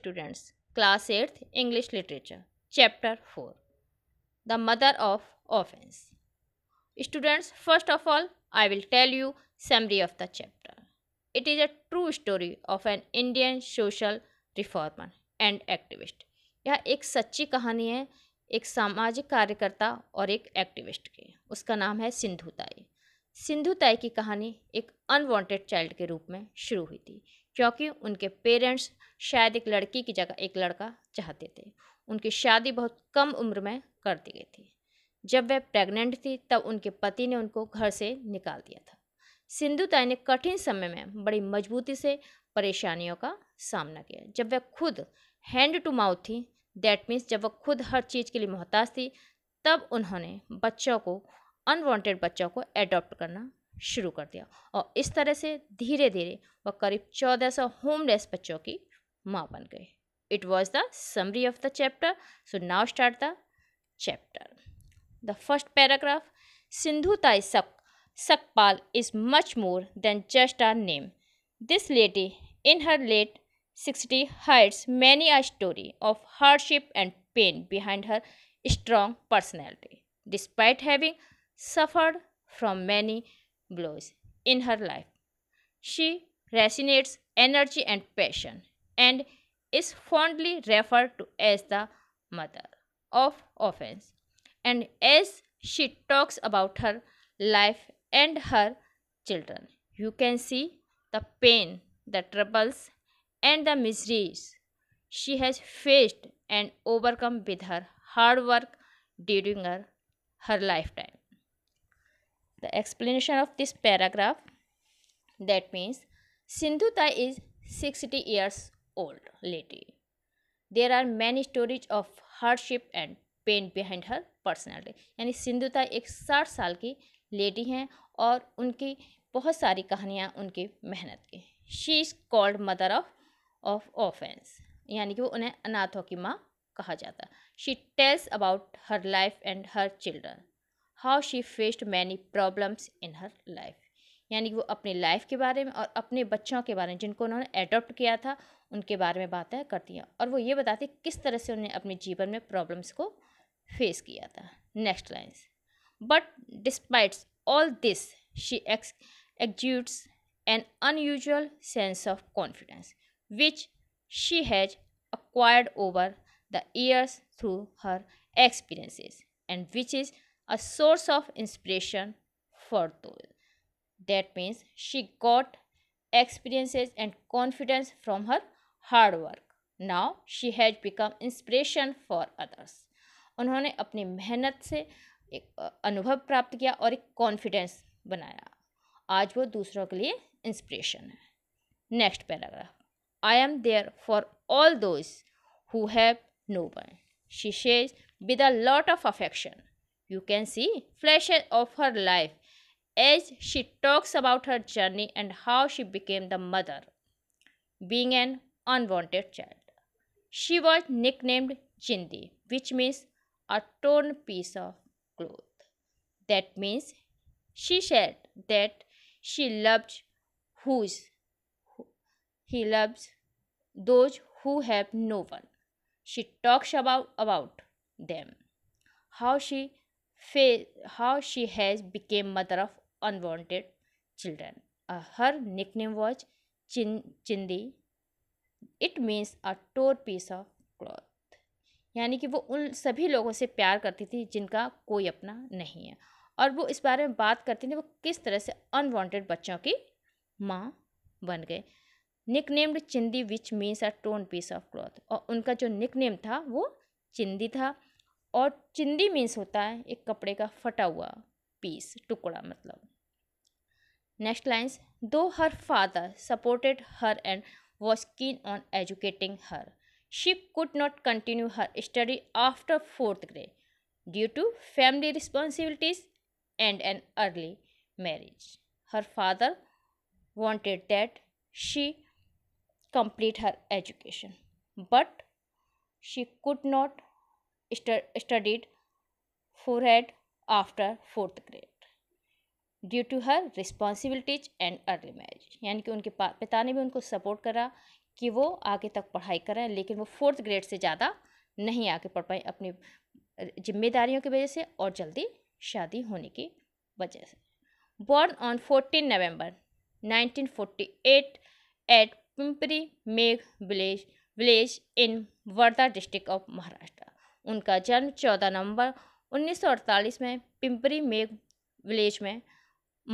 Students class eighth English literature chapter four the mother of orphans students first of all I will tell you summary of the chapter it is a true story of an indian social reformer and activist यह एक सच्ची कहानी है एक सामाजिक कार्यकर्ता और एक एक्टिविस्ट की उसका नाम है सिंधुताई सिंधुताई की कहानी एक अनवांटेड चाइल्ड के रूप में शुरू हुई थी क्योंकि उनके पेरेंट्स शायद एक लड़की की जगह एक लड़का चाहते थे उनकी शादी बहुत कम उम्र में कर दी गई थी जब वह प्रेग्नेंट थी तब उनके पति ने उनको घर से निकाल दिया था सिंधुताई ने कठिन समय में बड़ी मजबूती से परेशानियों का सामना किया जब वह खुद हैंड टू माउथ थी दैट मीन्स जब वह खुद हर चीज़ के लिए मोहताज थी तब उन्होंने बच्चों को अनवांटेड बच्चों को एडॉप्ट करना शुरू कर दिया और इस तरह से धीरे धीरे वह करीब चौदह सौ होमलेस बच्चों की माँ बन गए it was the summary of the chapter so now start the chapter the first paragraph Sindhutai Sak Sapkal is much more than just a name this lady in her late sixties many are story of hardship and pain behind her strong personality despite having suffered from many blows in her life. She resonates energy and passion and is fondly referred to as the mother of offense. And as she talks about her life and her children, you can see the pain, the troubles, and the miseries she has faced and overcome with her hard work during her, her lifetime. The explanation of this paragraph that means Sindhutai is sixty years old lady there are many stories of hardship and pain behind her personality यानी सिंधुता एक साठ साल की lady हैं और उनकी बहुत सारी कहानियाँ उनकी मेहनत की she is called mother of of orphans यानी कि वो उन्हें अनाथों की माँ कहा जाता है she tells about her life and her children how she faced many problems in her life यानी कि वो अपने लाइफ के बारे में और अपने बच्चों के बारे में जिनको उन्होंने एडोप्ट किया था उनके बारे में बातें करती हैं और वो ये बताती किस तरह से उन्हें अपने जीवन में प्रॉब्लम्स को फेस किया था next lines but despites all this she ex exudes an unusual sense of confidence which she has acquired over the years through her experiences and which is a source of inspiration for those. That means she got experiences and confidence from her hard work. Now she has become inspiration for others. उन्होंने अपनी मेहनत से एक अनुभव प्राप्त किया और एक कॉन्फिडेंस बनाया आज वो दूसरों के लिए इंस्पिरेशन है next paragraph I am there for all those who have no one she शेज with a lot of affection You can see flashes of her life as she talks about her journey and how she became the mother, being an unwanted child. She was nicknamed Chindi, which means a torn piece of cloth. That means she said that she loved who's he loves those who have no one. She talks about about them, how she face how she has became mother of unwanted children. Uh, her nickname was Chin Chindi. It means a torn piece of cloth. यानी कि वो उन सभी लोगों से प्यार करती थी जिनका कोई अपना नहीं है और वो इस बारे में बात करती थी वो किस तरह से अनवांटेड बच्चों की माँ बन गए nicknamed Chindi which means a torn piece of cloth और उनका जो निक नेम था वो चिंदी था और चिंदी मीन्स होता है एक कपड़े का फटा हुआ पीस टुकड़ा मतलब next lines though her father supported her and was keen on educating her she could not continue her study after fourth grade due to family responsibilities and an early marriage her father wanted that she complete her education but she could not for head after fourth grade due to her responsibilities and early marriage यानी कि उनके पिता ने भी उनको support करा कि वो आगे तक पढ़ाई करें लेकिन वो फोर्थ ग्रेड से ज़्यादा नहीं आगे पढ़ पाए अपनी जिम्मेदारियों की वजह से और जल्दी शादी होने की वजह से born on fourteen November forty eight at Pimpri Megh village village in Wardha district of Maharashtra उनका जन्म चौदह नवंबर 1948 में पिंपरी मेघ विलेज में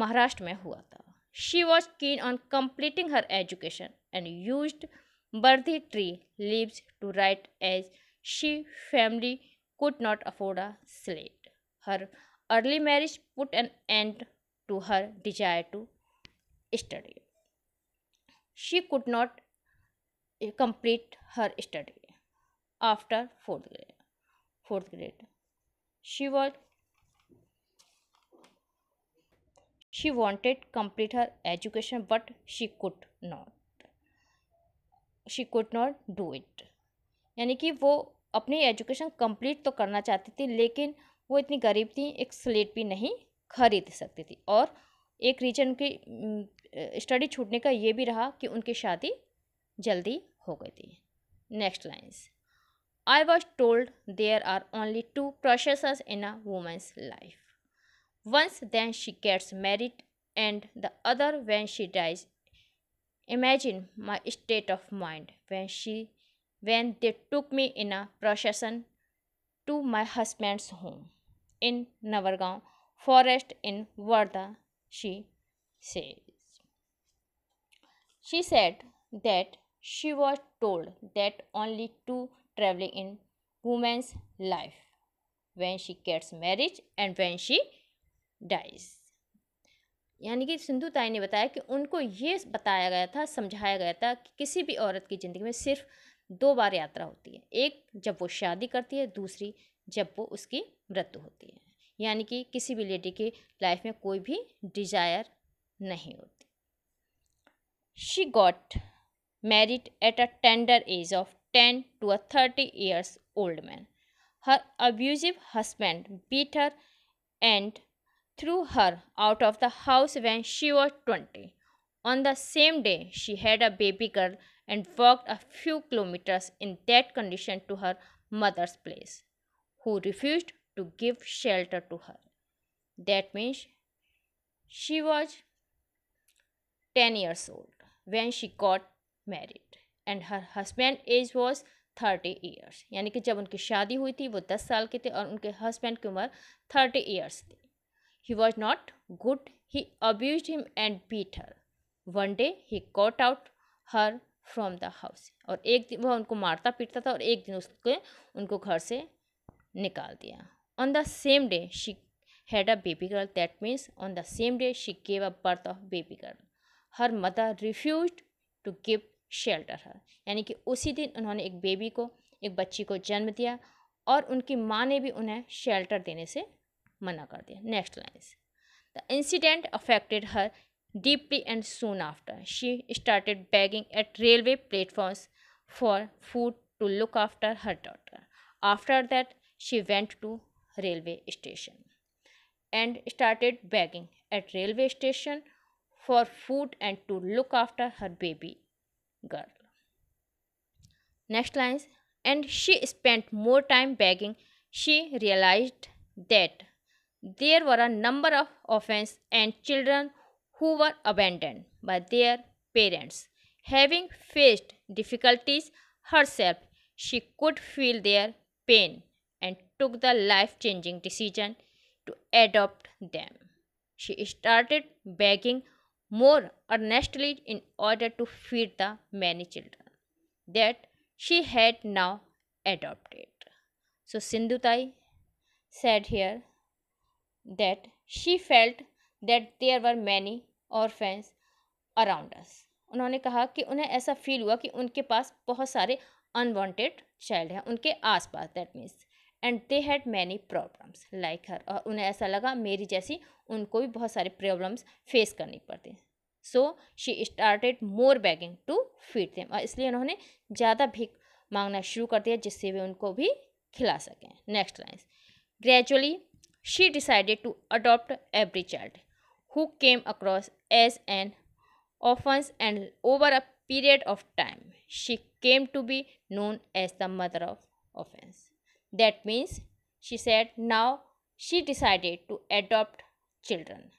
महाराष्ट्र में हुआ था she was keen on completing her education and use bardi tree leaves to write as she family could not afford a slate her early marriage put an end to her desire to study she could not complete her study after fourth grade fourth grade she was she wanted complete her education but she could not she could not do it यानी कि वो अपनी education complete तो करना चाहती थी लेकिन वो इतनी गरीब थी एक स्लेट भी नहीं खरीद सकती थी और एक रीजन की स्टडी छूटने का ये भी रहा कि उनकी शादी जल्दी हो गई थी next lines I was told there are only two processes in a woman's life. Once then she gets married and the other when she dies. Imagine my state of mind when she when they took me in a procession to my husband's home in Navargaon forest in Varda, she says. She said that she was told that only two traveling in woman's life when she gets marriage and when she dies यानी कि सिंधु ताई ने बताया कि उनको ये बताया गया था समझाया गया था कि किसी भी औरत की ज़िंदगी में सिर्फ दो बार यात्रा होती है एक जब वो शादी करती है दूसरी जब वो उसकी मृत्यु होती है यानी कि किसी भी लेडी के लाइफ में कोई भी डिज़ायर नहीं होती she got married at a tender age of 10 to a 30 years old man. Her abusive husband beat her and threw her out of the house when she was 20. On the same day, she had a baby girl and walked a few kilometers in that condition to her mother's place, who refused to give shelter to her. That means she was 10 years old when she got married. And her husband age was thirty years यानी कि जब उनकी शादी हुई थी वो दस साल के थे और उनके हस्बैंड की उम्र थर्टी ईयर्स थी he was not good he abuse him and beat her one day he caught out her from the house और एक दिन वह उनको मारता पीटता था और एक दिन उसके उनको घर से निकाल दिया on the same day she had a baby girl that means on the same day she gave a birth of baby girl her mother refuse to give shelter her यानी कि उसी दिन उन्होंने एक बेबी को एक बच्ची को जन्म दिया और उनकी माँ ने भी उन्हें शेल्टर देने से मना कर दिया next lines the incident affected her deeply and soon after she started begging at railway platforms for food to look after her daughter after that she went to railway station and started begging at railway station for food and to look after her baby girl. Next lines, and she spent more time begging. She realized that there were a number of orphans and children who were abandoned by their parents. Having faced difficulties herself, she could feel their pain and took the life changing decision to adopt them. She started begging more earnestly in order to feed the many children that she had now adopted. So Sindhutai said here that she felt that there were many orphans around us. उन्होंने कहा कि उन्हें ऐसा feel हुआ कि उनके पास बहुत सारे अनवांटेड चाइल्ड हैं उनके आसपास that means and they had many problems like her और उन्हें ऐसा लगा मेरी जैसी उनको भी बहुत सारे प्रॉब्लम्स फेस करनी पड़ती so she started more begging to feed them और इसलिए उन्होंने ज़्यादा भीख मांगना शुरू कर दिया जिससे वे उनको भी खिला सकें next lines gradually she decided to adopt every child who came across as an orphans and over a period of time she came to be known as the mother of orphans That means she said now she decided to adopt children.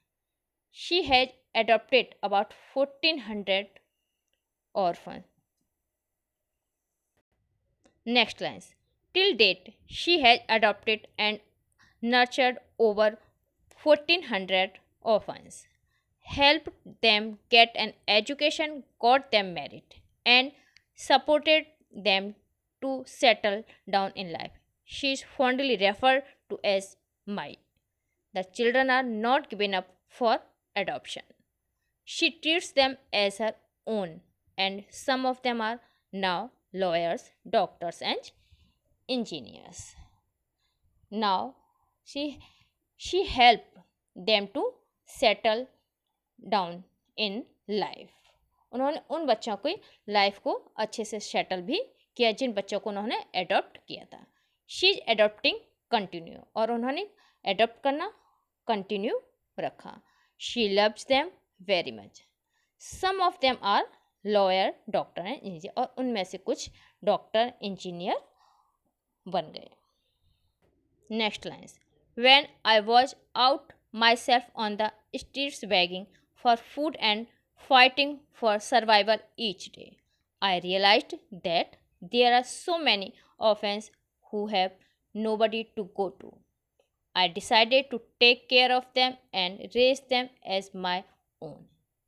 She has adopted about 1400 orphans. Next lines. Till date, she has adopted and nurtured over 1400 orphans, helped them get an education, got them married, and supported them to settle down in life. she is fondly referred to as my The children are not given up for adoption. She treats them as her own, and some of them are now lawyers, doctors, and engineers. Now she she help them to settle down in life उन्होंने उन बच्चों की life को अच्छे से settle भी किया जिन बच्चों को उन्होंने एडॉप्ट किया था शी इज एडोप्टिंग कंटिन्यू और उन्होंने एडोप्ट करना कंटिन्यू रखा she loves them very much some of them are lawyer doctor and engineer और उनमें से कुछ डॉक्टर इंजीनियर बन गए next lines when I was out myself on the streets begging for food and fighting for survival each day I realise that there are so many orphans who have nobody to go to. I decided to take care of them and raise them as my own.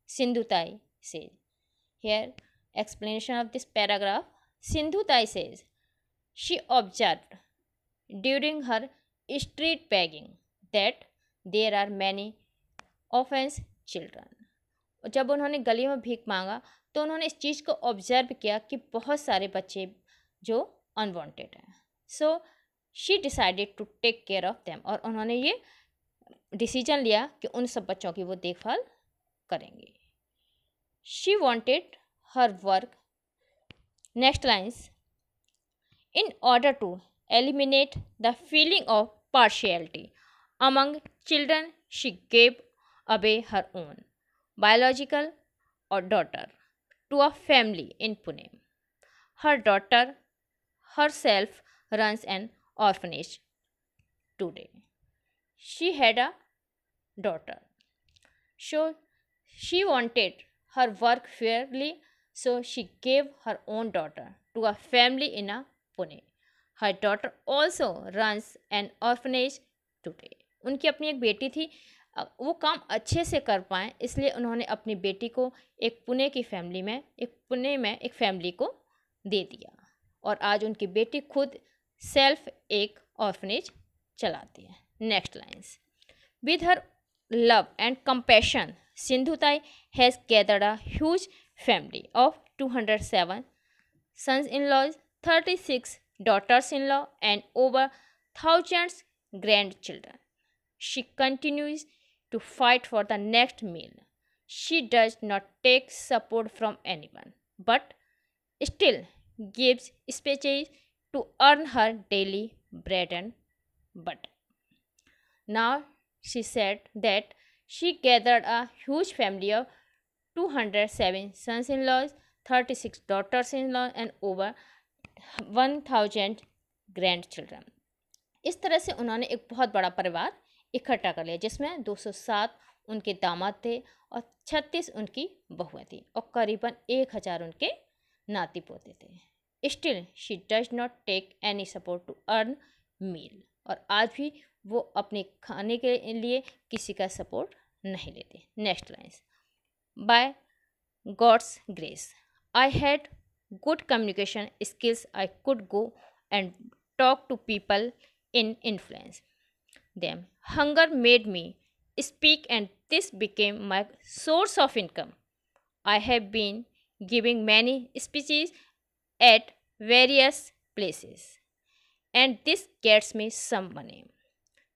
Sindhutai says. Here, explanation of this paragraph. Sindhutai says, she observed during her street begging that there are many orphans children jab unhone gali mein bheek manga to unhone is cheez ko observe kiya ki bahut sare बच्चे jo unwanted hain so she decided to take care of them और उन्होंने ये decision लिया कि उन सब बच्चों की वो देखभाल करेंगे she wanted her work next lines in order to eliminate the feeling of partiality among children she gave away her own biological और daughter to a family in Pune her daughter herself runs an orphanage today. She had a daughter. So she wanted her work fairly, so she gave her own daughter to a family in a Pune. Her daughter also runs an orphanage today. unki apni ek beti thi वो काम अच्छे से कर पाए इसलिए उन्होंने अपनी बेटी को एक पुणे की फैमिली में एक पुणे में एक फैमिली को दे दिया और आज उनकी बेटी खुद सेल्फ एक ऑर्फनेज चलाती है next lines with her love and compassion Sindhutai has gathered a huge family of two hundred seven sons in laws thirty six daughters in law and over thousands grandchildren she continues to fight for the next meal she does not take support from anyone but still gives speeches to earn her daily bread and butter. Now she said that she gathered a huge family of 207 sons in laws, 36 daughters in law, and over 1000 grandchildren. इस तरह से उन्होंने एक बहुत बड़ा परिवार इकट्ठा कर लिया जिसमें 207 उनके दामाद थे और 36 उनकी बहुएं थी और करीबन 1000 उनके नाती पोते थे Still, she does not take any support to earn meal. और आज भी वो अपने खाने के लिए किसी का सपोर्ट नहीं लेते next lines by God's grace I had good communication skills i could go and talk to people in influence them hunger made me speak and this became my source of income i have been giving many speeches at various places and this gets me some money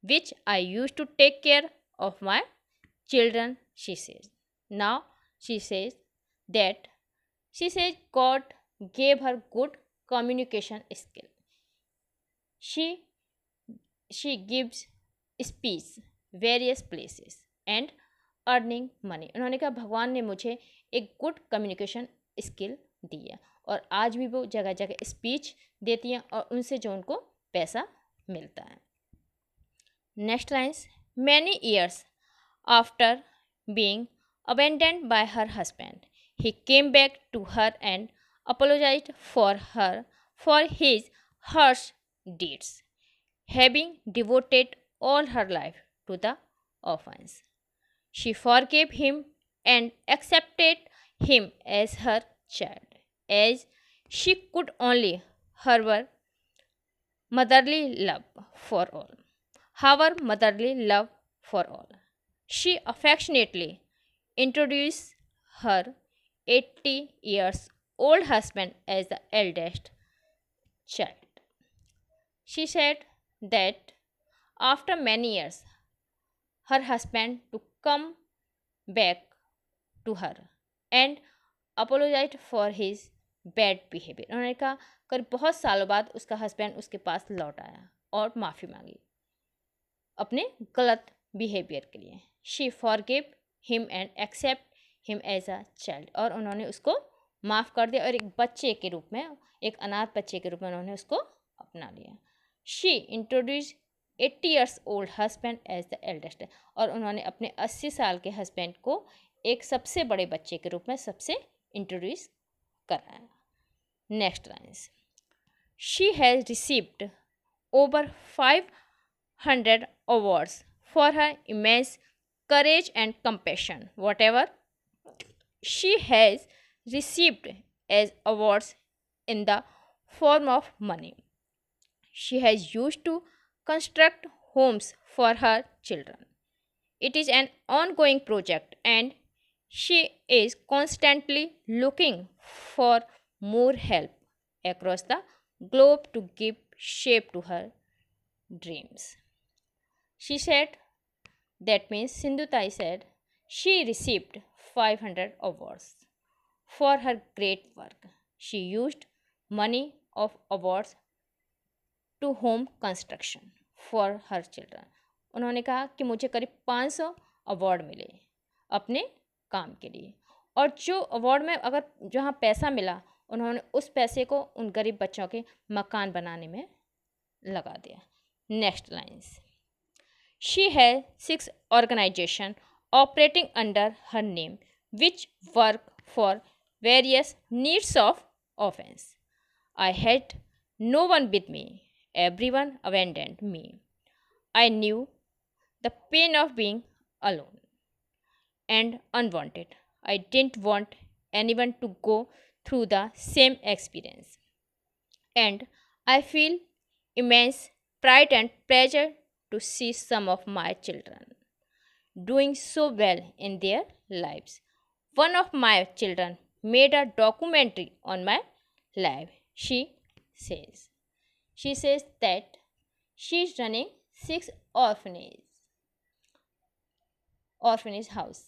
which I used to take care of my children she says now she says that she says God gave her good communication skill she she gives speech various places and earning money unhone kaha bhagwan ne mujhe एक good communication skill diya और आज भी वो जगह जगह speech देती हैं और उनसे जो उनको पैसा मिलता है next lines many years after being abandoned by her husband he came back to her and apologise for her for his harsh deeds having devoted her life to the orphans she forgave him and accepted him as her child as she could only harbor motherly love for all. Her motherly love for all. She affectionately introduced her 80 years old husband as the eldest child. She said that after many years, her husband to come back to her and apologized for his bad behaviour उन्होंने कहा कर बहुत सालों बाद उसका husband उसके पास लौट आया और माफ़ी मांगी अपने गलत बिहेवियर के लिए she forgive him and accept him as a child और उन्होंने उसको माफ़ कर दिया और एक बच्चे के रूप में एक अनाथ बच्चे के रूप में उन्होंने उसको अपना लिया she introduce eighty years old husband as the eldest और उन्होंने अपने अस्सी साल के हस्बैंड को एक सबसे बड़े बच्चे के रूप में सबसे introduce Next lines. She has received over 500 awards for her immense courage and compassion. Whatever she has received as awards in the form of money. She has used to construct homes for her children. It is an ongoing project and she is constantly looking for more help across the globe to give shape to her dreams. She said, that means Sindhutai said, she received 500 awards for her great work. She used money of awards to home construction for her children. उन्होंने कहा कि मुझे करीब 500 award मिले अपने काम के लिए और जो अवार्ड में अगर जहाँ पैसा मिला उन्होंने उस पैसे को उन गरीब बच्चों के मकान बनाने में लगा दिया next lines she has six organisation operating under her name which work for various needs of orphans I had no one with me everyone abandoned me I knew the pain of being alone and unwanted. I didn't want anyone to go through the same experience. And I feel immense pride and pleasure to see some of my children doing so well in their lives. One of my children made a documentary on my life, she says. She says that she is running six orphanages orphanage house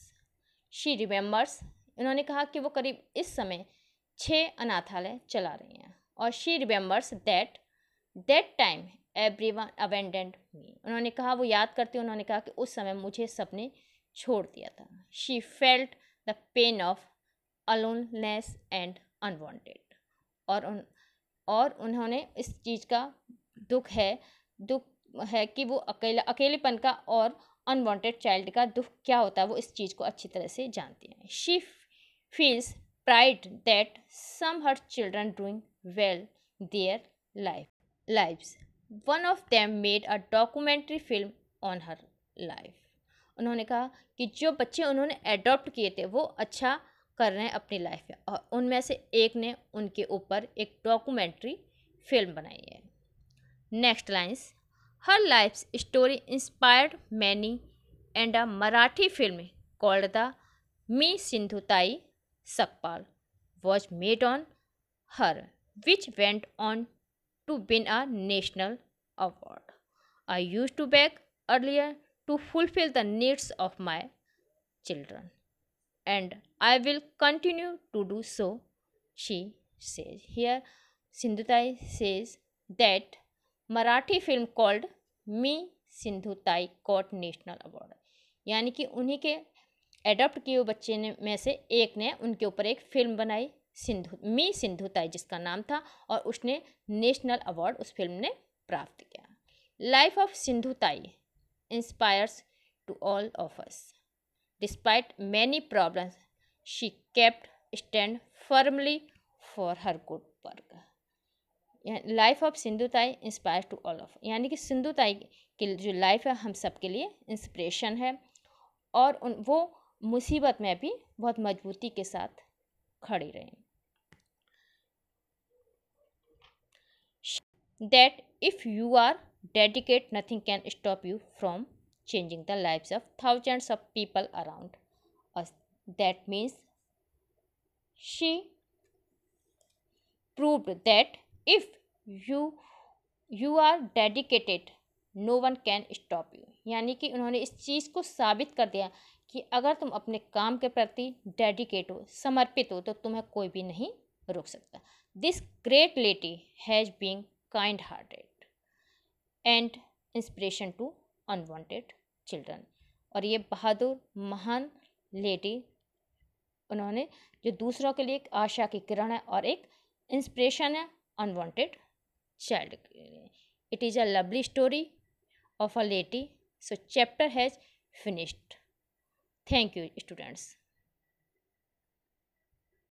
she remembers उन्होंने कहा कि वो करीब इस समय छः अनाथालय चला रही हैं और she remembers that that time everyone abandoned me उन्होंने कहा वो याद करते उन्होंने कहा कि उस समय मुझे सबने छोड़ दिया था she felt the pain of aloneness and unwanted और उन और उन्होंने इस चीज़ का दुख है दुख है कि वो अकेला अकेलेपन का और अनवांटेड चाइल्ड का दुख क्या होता है वो इस चीज़ को अच्छी तरह से जानती हैं she feels pride that some her children doing well their life life one of them made a documentary film on her life उन्होंने कहा कि जो बच्चे उन्होंने एडॉप्ट किए थे वो अच्छा कर रहे हैं अपनी लाइफ में और उनमें से एक ने उनके ऊपर एक डॉक्यूमेंट्री फिल्म बनाई है next lines Her life's story inspired many, and a Marathi film called The Me Sindhutai Sakpal was made on her, which went on to win a national award. I used to beg earlier to fulfill the needs of my children, and I will continue to do so, she says. Here, Sindhutai says that Marathi film called Mee Sindhutai got national award यानी कि उन्हीं के adopt किए हुए बच्चे ने में से एक ने उनके ऊपर एक फिल्म बनाई सिंधु मी सिंधु ताई जिसका नाम था और उसने नेशनल अवार्ड उस फिल्म ने प्राप्त किया life of Sindhutai inspires to all of us despite many problems she kept stand firmly for her good work life of Sindhutai inspire to all of यानी कि सिंधुताई की जो लाइफ है हम सब के लिए इंस्परेशन है और उन वो मुसीबत में भी बहुत मजबूती के साथ खड़ी रहे that if you are dedicate nothing can stop you from changing the life of thousands of people around that means she proved that if you you are dedicated no one can stop you यानी कि उन्होंने इस चीज़ को साबित कर दिया कि अगर तुम अपने काम के प्रति डेडिकेट हो समर्पित हो तो तुम्हें कोई भी नहीं रोक सकता this great lady has being kind hearted and inspiration to unwanted children और ये बहादुर महान लेडी उन्होंने जो दूसरों के लिए एक आशा की किरण है और एक इंस्परेशन है unwanted child it is a lovely story of a lady so chapter has finished thank you students